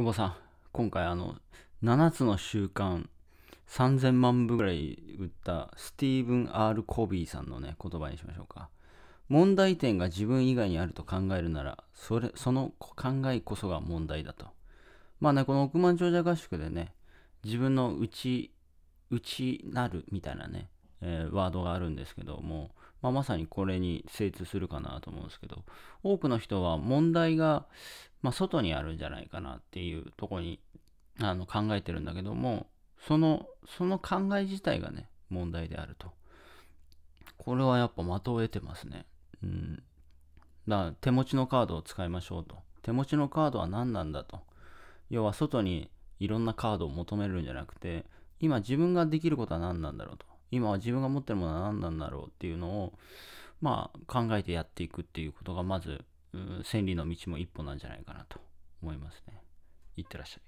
久保さん、今回あの、7つの習慣、3000万部ぐらい売ったスティーブン・ R・ コビーさんのね、言葉にしましょうか。問題点が自分以外にあると考えるなら、それ、その考えこそが問題だと。まあね、この億万長者合宿でね、自分の内、内なるみたいなね、えー、ワードがあるんですけども、まあ、まさにこれに精通するかなと思うんですけど、多くの人は問題が、まあ、外にあるんじゃないかなっていうとこにあの考えてるんだけども、その、その考え自体がね、問題であると。これはやっぱ的を得てますね。うん。だから手持ちのカードを使いましょうと。手持ちのカードは何なんだと。要は外にいろんなカードを求めるんじゃなくて、今自分ができることは何なんだろうと。今は自分が持ってるものは何なんだろうっていうのを、まあ、考えてやっていくっていうことがまず千里の道も一歩なんじゃないかなと思いますね。いってらっしゃい。